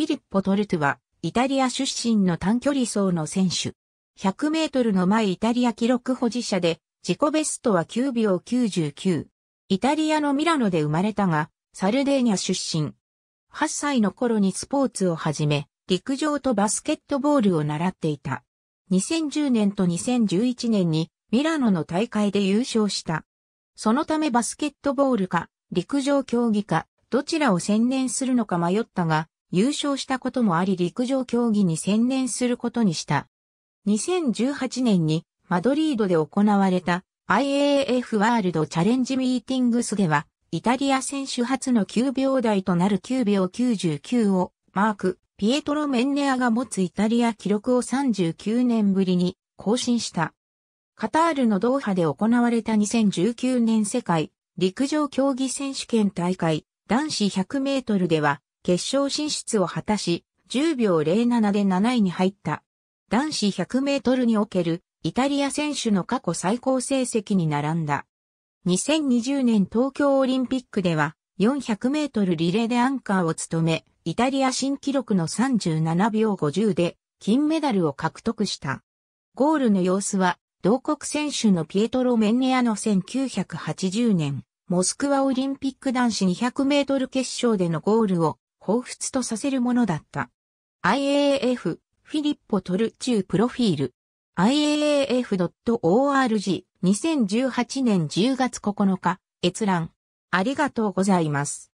フィリッポ・トルトゥは、イタリア出身の短距離走の選手。100メートルの前イタリア記録保持者で、自己ベストは9秒99。イタリアのミラノで生まれたが、サルデーニャ出身。8歳の頃にスポーツを始め、陸上とバスケットボールを習っていた。2010年と2011年にミラノの大会で優勝した。そのためバスケットボールか陸上競技かどちらを専念するのか迷ったが、優勝したこともあり陸上競技に専念することにした。2018年にマドリードで行われた IAF ワールドチャレンジミーティングスでは、イタリア選手初の9秒台となる9秒99をマーク、ピエトロ・メンネアが持つイタリア記録を39年ぶりに更新した。カタールのドーハで行われた2019年世界陸上競技選手権大会男子100メートルでは決勝進出を果たし、10秒07で7位に入った。男子100メートルにおけるイタリア選手の過去最高成績に並んだ。2020年東京オリンピックでは400メートルリレーでアンカーを務め、イタリア新記録の37秒50で金メダルを獲得した。ゴールの様子は同国選手のピエトロ・メンネアの1980年、モスクワオリンピック男子200メートル決勝でのゴールを彷彿とさせるものだった。IAF、フィリッポ・トルチュープロフィール。IAAF.org2018 年10月9日、閲覧。ありがとうございます。